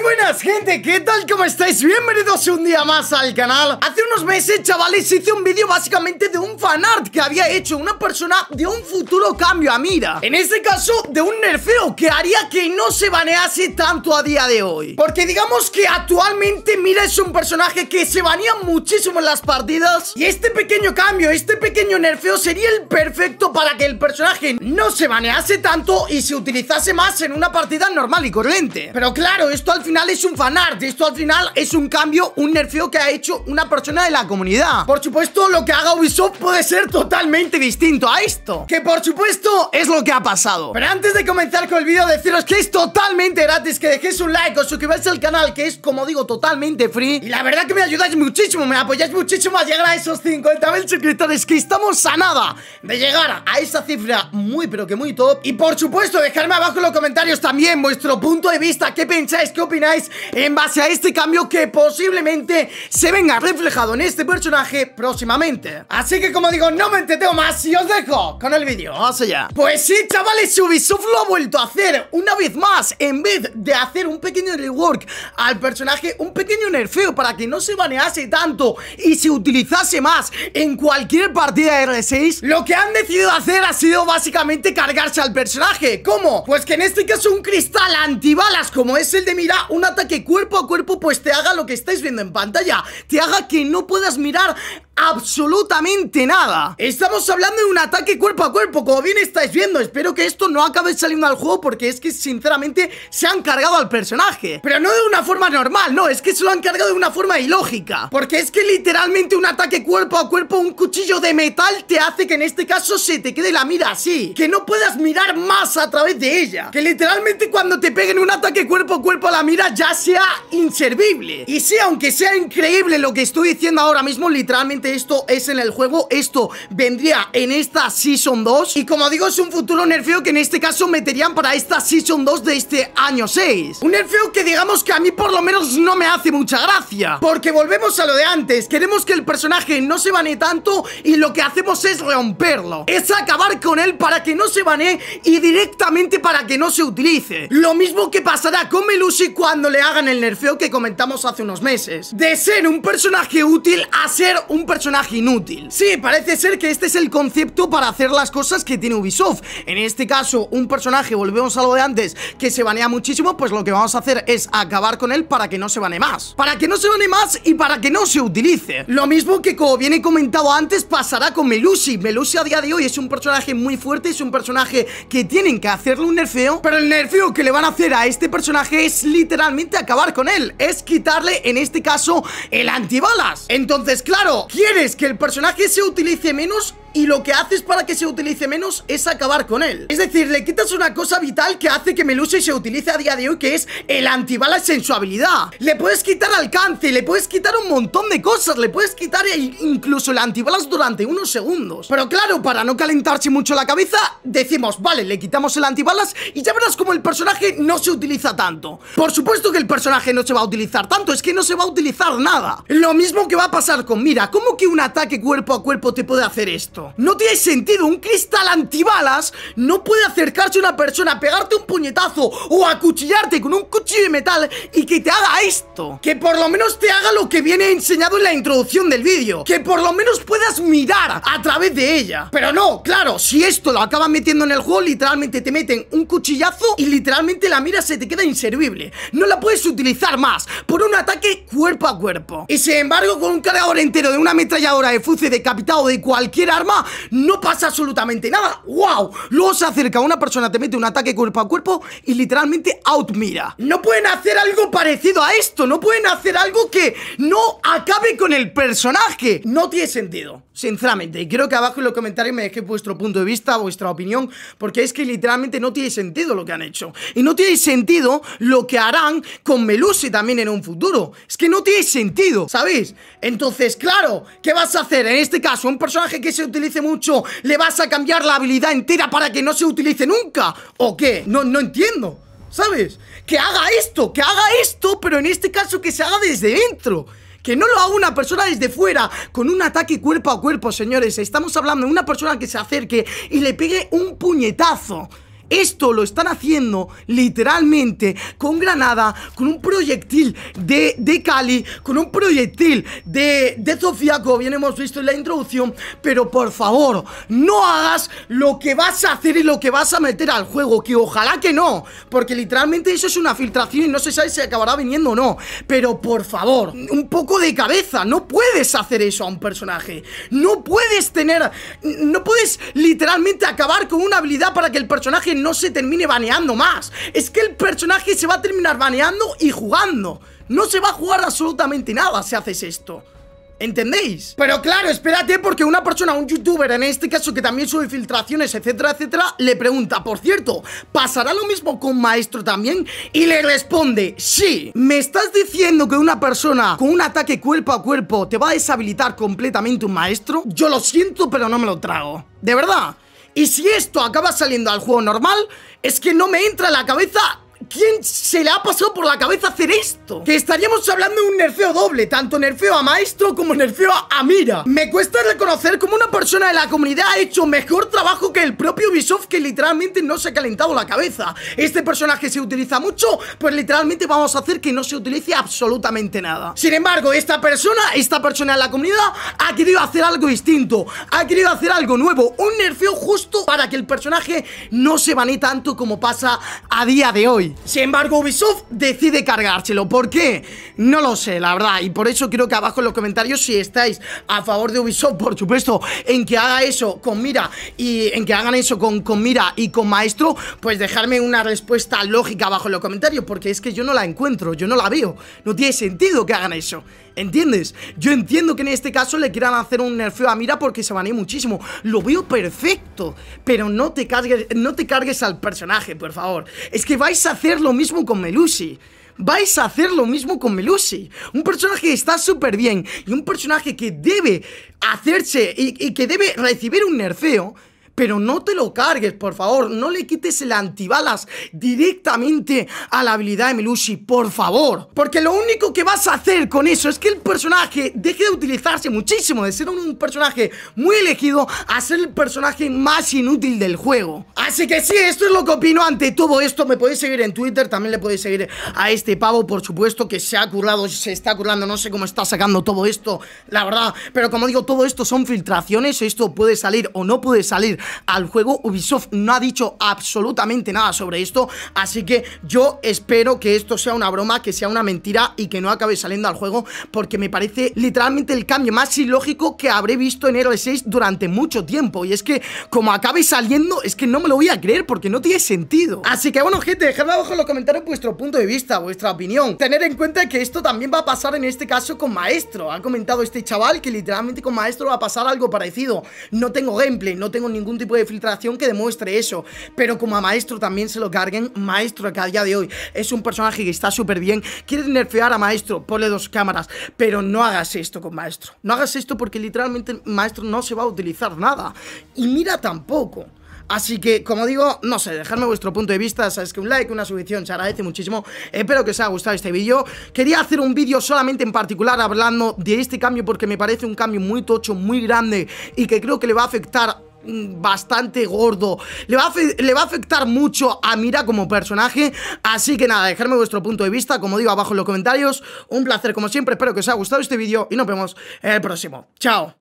buenas gente, ¿qué tal? ¿Cómo estáis? Bienvenidos un día más al canal Hace unos meses, chavales, hice un vídeo básicamente de un fanart que había hecho una persona de un futuro cambio a mira En este caso, de un nerfeo que haría que no se banease tanto a día de hoy Porque digamos que actualmente mira es un personaje que se banea muchísimo en las partidas Y este pequeño cambio, este pequeño nerfeo sería el perfecto para que el personaje no se banease tanto y se utilizase más en una partida normal y corriente Pero claro, esto al final es un fanart, esto al final es un cambio, un nerfeo que ha hecho una persona de la comunidad. Por supuesto, lo que haga Ubisoft puede ser totalmente distinto a esto, que por supuesto es lo que ha pasado. Pero antes de comenzar con el vídeo, deciros que es totalmente gratis, que dejéis un like, o suscribáis al canal, que es, como digo, totalmente free. Y la verdad que me ayudáis muchísimo, me apoyáis muchísimo a llegar a esos 50.000 suscriptores, que estamos a nada de llegar a esa cifra muy, pero que muy top. Y por supuesto, dejarme abajo en los comentarios también vuestro punto de vista, qué pensáis, qué opináis en base a este cambio que posiblemente se venga reflejado en este personaje próximamente. Así que como digo, no me entretengo más y os dejo con el vídeo, vamos allá. Pues sí, chavales, Ubisoft lo ha vuelto a hacer una vez más, en vez de hacer un pequeño rework al personaje, un pequeño nerfeo para que no se banease tanto y se utilizase más en cualquier partida de R6, lo que han decidido hacer ha sido básicamente cargarse al personaje. ¿Cómo? Pues que en este caso un cristal antibalas como es el de mira un ataque cuerpo a cuerpo pues te haga lo que estáis viendo en pantalla Te haga que no puedas mirar absolutamente nada Estamos hablando de un ataque cuerpo a cuerpo, como bien estáis viendo Espero que esto no acabe saliendo al juego porque es que sinceramente se han cargado al personaje Pero no de una forma normal, no, es que se lo han cargado de una forma ilógica Porque es que literalmente un ataque cuerpo a cuerpo, un cuchillo de metal te hace que en este caso se te quede la mira así Que no puedas mirar más a través de ella Que literalmente cuando te peguen un ataque cuerpo a cuerpo a la mira ya sea inservible Y sí, aunque sea increíble lo que estoy diciendo ahora mismo Literalmente esto es en el juego Esto vendría en esta Season 2 Y como digo, es un futuro nerfeo que en este caso meterían para esta Season 2 de este año 6 Un nerfeo que digamos que a mí por lo menos no me hace mucha gracia Porque volvemos a lo de antes Queremos que el personaje no se bane tanto Y lo que hacemos es romperlo Es acabar con él para que no se bane Y directamente para que no se utilice Lo mismo que pasará con Melusi cuando cuando le hagan el nerfeo que comentamos hace unos meses. De ser un personaje útil a ser un personaje inútil. Sí, parece ser que este es el concepto para hacer las cosas que tiene Ubisoft. En este caso, un personaje, volvemos a lo de antes, que se banea muchísimo, pues lo que vamos a hacer es acabar con él para que no se banee más. Para que no se banee más y para que no se utilice. Lo mismo que como viene comentado antes pasará con Melusi. Melusi a día de hoy es un personaje muy fuerte, es un personaje que tienen que hacerle un nerfeo, pero el nerfeo que le van a hacer a este personaje es literal Realmente acabar con él Es quitarle, en este caso, el antibalas Entonces, claro, ¿quieres que el personaje se utilice menos? y lo que haces para que se utilice menos es acabar con él Es decir, le quitas una cosa vital que hace que Melusa se utilice a día de hoy Que es el antibalas en su habilidad Le puedes quitar alcance, le puedes quitar un montón de cosas Le puedes quitar e incluso el antibalas durante unos segundos Pero claro, para no calentarse mucho la cabeza Decimos, vale, le quitamos el antibalas Y ya verás como el personaje no se utiliza tanto Por supuesto que el personaje no se va a utilizar tanto Es que no se va a utilizar nada Lo mismo que va a pasar con Mira ¿Cómo que un ataque cuerpo a cuerpo te puede hacer esto? No tiene sentido, un cristal antibalas no puede acercarse a una persona, a pegarte un puñetazo o acuchillarte con un cuchillo de metal y que te haga esto. Que por lo menos te haga lo que viene enseñado en la introducción del vídeo. Que por lo menos puedas mirar a través de ella. Pero no, claro, si esto lo acaban metiendo en el juego, literalmente te meten un cuchillazo y literalmente la mira se te queda inservible. No la puedes utilizar más por un ataque cuerpo a cuerpo. Y sin embargo, con un cargador entero de una ametralladora de fuce decapitado de cualquier arma, no pasa absolutamente nada. ¡Wow! Luego se acerca una persona, te mete un ataque cuerpo a cuerpo y literalmente out mira. No pueden hacer algo parecido a esto, no pueden hacer algo que no acabe con el personaje. No tiene sentido, sinceramente. Y creo que abajo en los comentarios me dejéis vuestro punto de vista, vuestra opinión, porque es que literalmente no tiene sentido lo que han hecho. Y no tiene sentido lo que harán con Melusi también en un futuro. Es que no tiene sentido, ¿sabéis? Entonces, claro, ¿qué vas a hacer? En este caso, un personaje que se utiliza mucho, le vas a cambiar la habilidad entera para que no se utilice nunca. ¿O qué? No, no entiendo. ¿Sabes? Que haga esto, que haga esto, pero en este caso que se haga desde dentro. Que no lo haga una persona desde fuera con un ataque cuerpo a cuerpo, señores. Estamos hablando de una persona que se acerque y le pegue un puñetazo. Esto lo están haciendo literalmente con granada, con un proyectil de, de Cali, con un proyectil de, de Sofía, como bien hemos visto en la introducción. Pero por favor, no hagas lo que vas a hacer y lo que vas a meter al juego, que ojalá que no, porque literalmente eso es una filtración y no se sabe si acabará viniendo o no. Pero por favor, un poco de cabeza, no puedes hacer eso a un personaje. No puedes tener, no puedes literalmente acabar con una habilidad para que el personaje no se termine baneando más. Es que el personaje se va a terminar baneando y jugando. No se va a jugar absolutamente nada si haces esto. ¿Entendéis? Pero claro, espérate porque una persona, un youtuber en este caso que también sube filtraciones, etcétera, etcétera, le pregunta, por cierto, ¿pasará lo mismo con Maestro también? Y le responde, sí, ¿me estás diciendo que una persona con un ataque cuerpo a cuerpo te va a deshabilitar completamente un Maestro? Yo lo siento, pero no me lo trago. ¿De verdad? Y si esto acaba saliendo al juego normal, es que no me entra la cabeza quién se le ha pasado por la cabeza hacer esto? Que estaríamos hablando de un nerfeo doble, tanto nerfeo a maestro como nerfeo a mira. Me cuesta reconocer como una persona de la comunidad ha hecho mejor trabajo que el propio Ubisoft que literalmente no se ha calentado la cabeza. Este personaje se utiliza mucho, pues literalmente vamos a hacer que no se utilice absolutamente nada. Sin embargo, esta persona, esta persona de la comunidad ha querido hacer algo distinto, ha querido hacer algo nuevo, un nerfeo justo para que el personaje no se bane tanto como pasa a día de hoy. Sin embargo, Ubisoft decide cargárselo. ¿Por qué? No lo sé, la verdad. Y por eso creo que abajo en los comentarios, si estáis a favor de Ubisoft, por supuesto, en que haga eso con mira y en que hagan eso con, con mira y con maestro, pues dejarme una respuesta lógica abajo en los comentarios, porque es que yo no la encuentro, yo no la veo. No tiene sentido que hagan eso. ¿Entiendes? Yo entiendo que en este caso le quieran hacer un nerfeo a Mira porque se banee muchísimo. Lo veo perfecto. Pero no te cargues, no te cargues al personaje, por favor. Es que vais a hacer lo mismo con Melusi vais a hacer lo mismo con Melusi. Un personaje que está súper bien y un personaje que debe hacerse y que debe recibir un nerfeo pero no te lo cargues, por favor. No le quites el antibalas directamente a la habilidad de Melushi, por favor. Porque lo único que vas a hacer con eso es que el personaje deje de utilizarse muchísimo, de ser un personaje muy elegido a ser el personaje más inútil del juego. Así que sí, esto es lo que opino ante todo esto. Me podéis seguir en Twitter, también le podéis seguir a este pavo, por supuesto, que se ha currado, se está currando. No sé cómo está sacando todo esto, la verdad. Pero como digo, todo esto son filtraciones. Esto puede salir o no puede salir al juego. Ubisoft no ha dicho absolutamente nada sobre esto, así que yo espero que esto sea una broma, que sea una mentira y que no acabe saliendo al juego, porque me parece literalmente el cambio más ilógico que habré visto en Heroes 6 durante mucho tiempo. Y es que como acabe saliendo, es que no me lo voy a creer porque no tiene sentido. Así que bueno, gente, dejadme abajo en los comentarios vuestro punto de vista, vuestra opinión. Tener en cuenta que esto también va a pasar en este caso con Maestro. Ha comentado este chaval que literalmente con Maestro va a pasar algo parecido. No tengo gameplay, no tengo ningún tipo de filtración que demuestre eso. Pero como a Maestro también se lo carguen, Maestro que a día de hoy es un personaje que está súper bien, quieres nerfear a Maestro, ponle dos cámaras, pero no hagas esto con Maestro. No hagas esto porque literalmente Maestro no se va a utilizar nada. Y mira tampoco. Así que, como digo, no sé, dejadme vuestro punto de vista, sabes que un like, una suscripción se agradece muchísimo, espero que os haya gustado este vídeo Quería hacer un vídeo solamente en particular hablando de este cambio porque me parece un cambio muy tocho, muy grande y que creo que le va a afectar Mm, bastante gordo. Le va, a le va a afectar mucho a Mira como personaje. Así que nada, dejadme vuestro punto de vista, como digo, abajo en los comentarios. Un placer como siempre, espero que os haya gustado este vídeo y nos vemos en el próximo. ¡Chao!